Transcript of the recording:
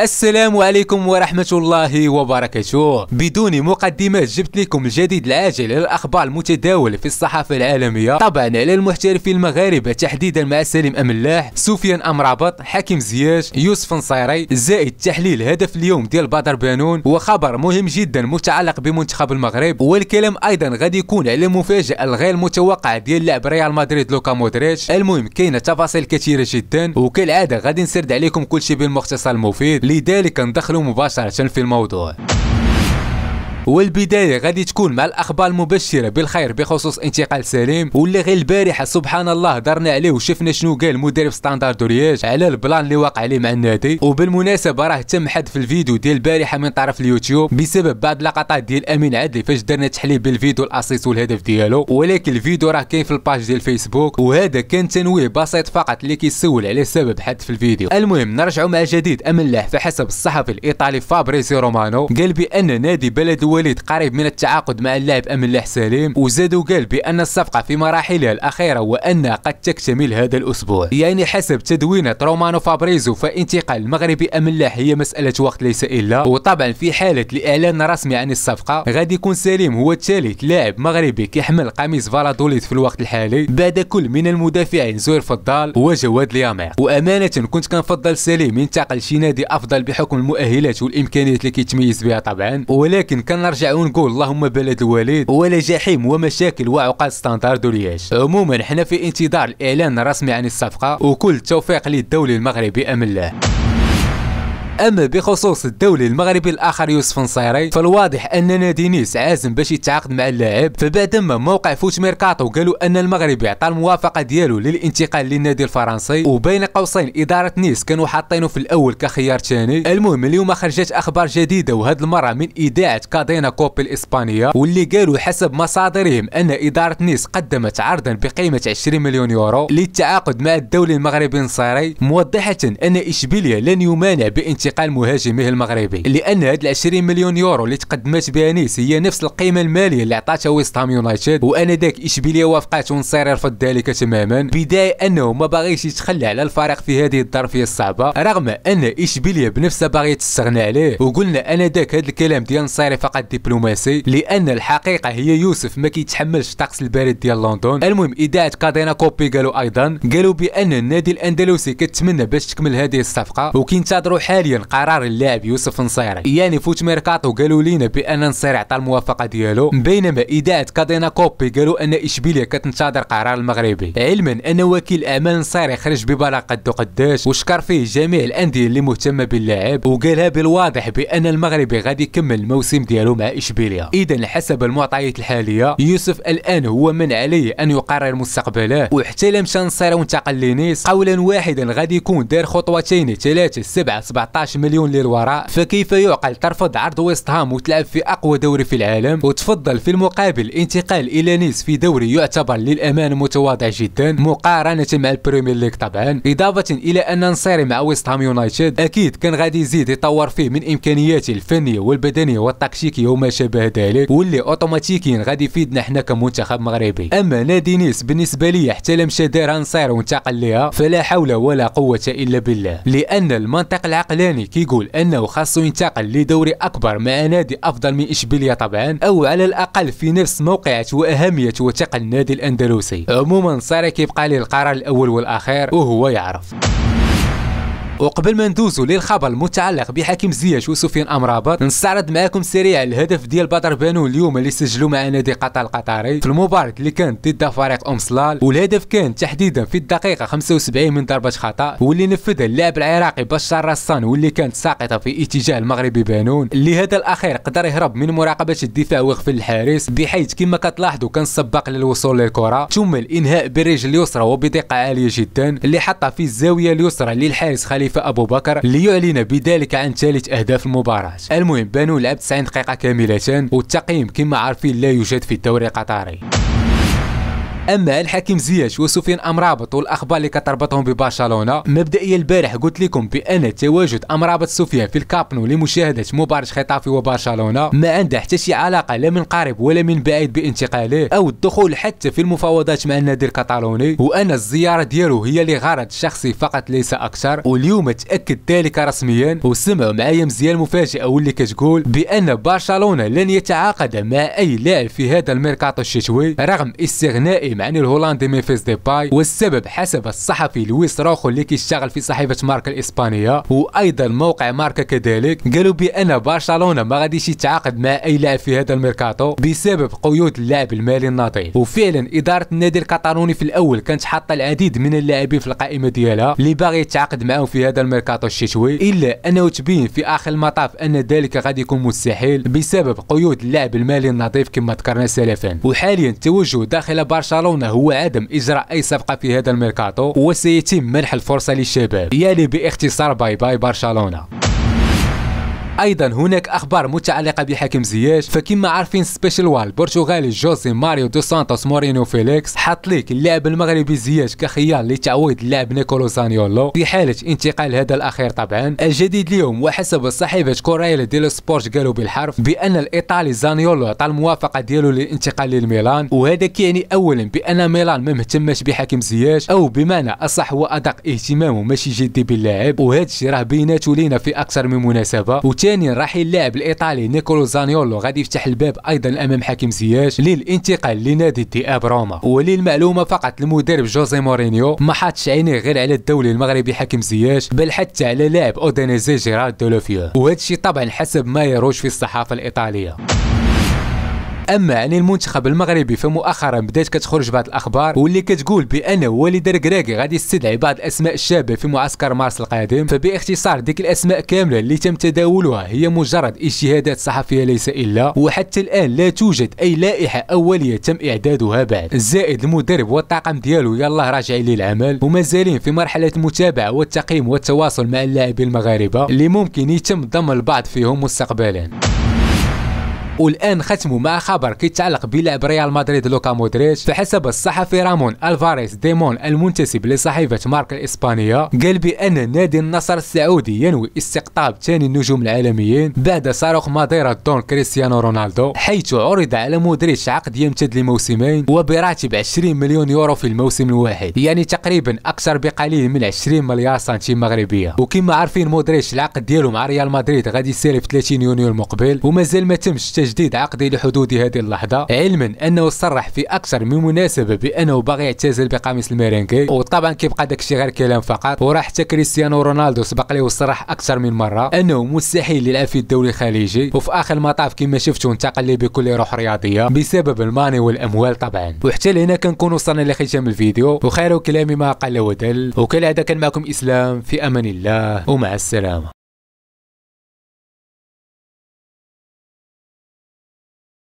السلام عليكم ورحمة الله وبركاته بدون مقدمات جبت لكم الجديد العاجل الأخبار المتداولة في الصحافة العالمية طبعا على المحترفين المغاربة تحديدا مع سليم أملاح سفيان أمرابط حكيم زياش يوسف نصيري زائد تحليل هدف اليوم ديال بدر بانون وخبر مهم جدا متعلق بمنتخب المغرب والكلام أيضا غادي يكون على المفاجأة الغير متوقعة ديال لاعب ريال مدريد لوكا مودريتش المهم كاينة تفاصيل كثيرة جدا وكالعادة غادي نسرد عليكم كل شيء بالمختصر المفيد لذلك ندخلوا مباشرة في الموضوع والبدايه غادي تكون مع الاخبار المبشره بالخير بخصوص انتقال سليم واللي غير البارحه سبحان الله درنا عليه وشفنا شنو قال مدرب ستاندارد دورياج على البلان اللي واقع عليه مع النادي وبالمناسبه راه تم حذف الفيديو ديال البارحه من طرف اليوتيوب بسبب بعض اللقطات ديال امين عدلي فاش درنا تحليل بالفيديو الاصيص والهدف ديالو ولكن الفيديو راه كاين في الباج ديال الفيسبوك وهذا كان تنويه بسيط فقط اللي كيسول على سبب حذف الفيديو المهم نرجعوا مع جديد املاح فحسب الصحفي الايطالي فابريسي رومانو قال بان نادي بلد الوليد قريب من التعاقد مع اللاعب أمن الله وزاد قال بأن الصفقة في مراحلها الأخيرة وأنها قد تكتمل هذا الأسبوع يعني حسب تدوينة رومانو فابريزو فانتقال المغربي أمن الله هي مسألة وقت ليس إلا وطبعا في حالة الإعلان الرسمي عن الصفقة غادي يكون سليم هو الثالث لاعب مغربي كيحمل قميص فالادوليد في الوقت الحالي بعد كل من المدافعين زهير فضال وجواد اليامع وأمانة كنت كنفضل سليم ينتقل شي نادي أفضل بحكم المؤهلات والإمكانيات اللي كيتميز بها طبعا ولكن كان نرجع ونقول اللهم بلد الوليد ولا جحيم ومشاكل وعقد ستاندارد ولياش عموما حنا في انتظار الاعلان الرسمي عن الصفقه وكل التوفيق للدولي المغربي امن الله أما بخصوص الدولي المغربي الآخر يوسف نصيري فالواضح أن نادي نيس عازم باش يتعاقد مع اللاعب فبعدما موقع فوت ميركاتو قالوا أن المغربي عطى الموافقة ديالو للانتقال للنادي الفرنسي وبين قوسين إدارة نيس كانوا حاطينه في الأول كخيار ثاني المهم اليوم خرجت أخبار جديدة وهذه المرة من إذاعة كادينا كوبي الإسبانية واللي قالوا حسب مصادرهم أن إدارة نيس قدمت عرضا بقيمة 20 مليون يورو للتعاقد مع الدولي المغربي النصيري موضحة أن إشبيليا لن يمانع بانتقال انتقال مهاجميه المغربي لان هاد 20 مليون يورو اللي تقدمات بها نيس هي نفس القيمه الماليه اللي عطاتها ويست هام يونايتد وانذاك اشبيليه وافقات ونصير رفض ذلك تماما بدايه انه ما باغيش يتخلى على الفريق في هذه الظرفيه الصعبه رغم ان اشبيليه بنفسه باغي تستغنى عليه وقلنا انا انذاك هاد الكلام ديال نصيري فقط دبلوماسي لان الحقيقه هي يوسف ما كيتحملش الطقس البارد ديال لندن المهم اذاعه كادينا كوبي قالوا ايضا قالوا بان النادي الاندلسي كتمنى باش تكمل هذه الصفقه وكينتظروا حاليا كان قرار اللاعب يوسف نصيري يعني فوت ميركاتو قالوا لينا بان نصيري عطى الموافقه ديالو بينما اذاعه كادينا كوبي قالوا ان اشبيليه كتنتظر قرار المغربي علما ان وكيل اعمال نصيري خرج ببلاغ قدو قداش وشكر فيه جميع الانديه اللي مهتمه باللاعب وقالها بالواضح بان المغربي غادي يكمل الموسم ديالو مع اشبيليه اذا حسب المعطيات الحاليه يوسف الان هو من عليه ان يقرر مستقبله وحتى لا مشى نصيري وانتقل لنيس قولا واحدا غادي يكون دار خطوتين ثلاثه سبعه 17 17 مليون للوراء فكيف يعقل ترفض عرض ويست هام وتلعب في أقوى دوري في العالم وتفضل في المقابل انتقال إلى نيس في دوري يعتبر للامان متواضع جدا مقارنة مع البريمير ليغ طبعا إضافة إلى أن نصيري مع ويست هام يونايتد أكيد كان غادي يزيد يطور فيه من إمكانياته الفنية والبدنية والتكتيكية وما شابه ذلك واللي أوتوماتيكيا غادي يفيدنا حنا كمنتخب مغربي أما نادي نيس بالنسبة لي حتى لم شادر نصير وانتقل ليها فلا حول ولا قوة إلا بالله لأن المنطق العقلاني الثاني كيقول انه خاصو ينتقل لدوري اكبر مع نادي افضل من اشبيليه طبعا او على الاقل في نفس موقعة واهمية وثقل النادي الاندلسي عموما صار كيبقى القرار الاول والاخير وهو يعرف وقبل ما ندوزو للخبر المتعلق بحكيم زياش وسفيان امرابط نستعرض معكم سريع الهدف ديال بدر بانو اليوم اللي سجلوا مع نادي قطر القطري في المباراه اللي كانت ضد فريق ام صلال والهدف كان تحديدا في الدقيقه 75 من ضربه خطا واللي نفذها اللاعب العراقي بشار رسان واللي كانت ساقطه في اتجاه المغربي بانون اللي هذا الاخير قدر يهرب من مراقبه الدفاع ويغفل الحارس بحيث كما كتلاحظوا كان سباق للوصول للكره ثم الانهاء بالرجل اليسرى وبدقه عاليه جدا اللي حطها في الزاويه اليسرى للحارس خليفه الخليفة أبو بكر ليعلن بذلك عن ثالث أهداف المباراة المهم بانون لعب 90 دقيقة كاملة والتقييم كما عارفين لا يوجد في الدوري القطري اما الحكيم زياش وسفيان امرابط والاخبار اللي كتربطهم ببرشلونه مبدئيا البارح قلت لكم بان تواجد امرابط سفيان في الكابنو لمشاهده مباراه خطافي وبرشلونه ما عنده حتى شي علاقه لا من قريب ولا من بعيد بانتقاله او الدخول حتى في المفاوضات مع النادي الكتالوني وان الزياره ديالو هي لغرض شخصي فقط ليس اكثر واليوم تاكد ذلك رسميا وسمعوا معايا مزيان مفاجاه واللي كتقول بان برشلونه لن يتعاقد مع اي لاعب في هذا الميركاتو الشتوي رغم استغنائه عن الهولندي ميفيس باي والسبب حسب الصحفي لويس روخو اللي كيشتغل في صحيفه ماركا الاسبانيه وايضا موقع ماركا كذلك قالوا بان برشلونه ما غاديش يتعاقد مع اي لاعب في هذا الميركاتو بسبب قيود اللاعب المالي النظيف وفعلا اداره النادي القطروني في الاول كانت حاطه العديد من اللاعبين في القائمه ديالها اللي باغي يتعاقد معاهم في هذا الميركاتو الشتوي الا انه تبين في اخر المطاف ان ذلك غادي يكون مستحيل بسبب قيود اللاعب المالي النظيف كما ذكرنا سلفا وحاليا التوجه داخل برشلونه برشلونه هو عدم إجراء أي صفقة في هذا الميركاتو وسيتم منح الفرصة للشباب يعني باختصار باي باي برشلونة ايضا هناك اخبار متعلقه بحكم زياش فكما عارفين سبيشال وال البرتغالي جوزي ماريو دو سانتوس مورينو فيليكس حط ليك اللاعب المغربي زياش كخيار لتعويض اللاعب نيكولو زانيولو في حاله انتقال هذا الاخير طبعا الجديد اليوم وحسب صحيفه كوريلا ديلو سبورت قالوا بالحرف بان الايطالي زانيولو عطى الموافقه ديالو للانتقال للميلان وهذا كيعني اولا بان ميلان ما مهتمش بحكم زياش او بمعنى اصح هو ادق اهتمامه ماشي جدي باللاعب وهذا الشيء راه بيناتو لينا في اكثر من مناسبه ثانيا راح يلعب الايطالي نيكولو زانيولو غادي يفتح الباب ايضا امام حكيم زياش للانتقال لنادي اب روما وللمعلومه فقط المدرب جوزي مورينيو ما حطش عينيه غير على الدولي المغربي حكيم زياش بل حتى على لاعب اودينيزي جيرارد دولوفيو وهذا الشيء طبعا حسب ما يروج في الصحافه الايطاليه اما عن يعني المنتخب المغربي فمؤخرا بدات كتخرج بعض الاخبار واللي كتقول بان وليد الركراكي غادي يستدعي بعض الاسماء الشابه في معسكر مارس القادم فباختصار ديك الاسماء كامله اللي تم تداولها هي مجرد اجتهادات صحفيه ليس الا وحتى الان لا توجد اي لائحه اوليه تم اعدادها بعد زائد المدرب والطاقم ديالو يلاه راجعين للعمل ومازالين في مرحله المتابعه والتقييم والتواصل مع اللاعبين المغاربه اللي ممكن يتم ضم البعض فيهم مستقبلا والان ختموا مع خبر كيتعلق بلعب ريال مدريد لوكا مودريتش فحسب الصحفي رامون الفاريس ديمون المنتسب لصحيفه مارك الاسبانيه قال بان نادي النصر السعودي ينوي استقطاب ثاني النجوم العالميين بعد صاروخ ماديرا دون كريستيانو رونالدو حيث عرض على مودريتش عقد يمتد لموسمين وبراتب 20 مليون يورو في الموسم الواحد يعني تقريبا اكثر بقليل من 20 مليار سنتيم مغربيه وكما عارفين مودريتش العقد ديالو مع ريال مدريد غادي يسير في 30 يونيو المقبل ومازال ما تمش تجديد عقده لحدود هذه اللحظة علما أنه صرح في أكثر من مناسبة بأنه باغي يعتزل بقميص الميرينكي وطبعا كيبقى داكشي غير كلام فقط وراح حتى كريستيانو رونالدو سبق ليه وصرح أكثر من مرة أنه مستحيل يلعب في الدوري الخليجي وفي آخر المطاف كما شفتوا انتقل لي بكل روح رياضية بسبب الماني والأموال طبعا وحتى لهنا كنكون وصلنا لختام الفيديو وخير كلامي ما قل ودل وكالعادة كان معكم إسلام في أمان الله ومع السلامة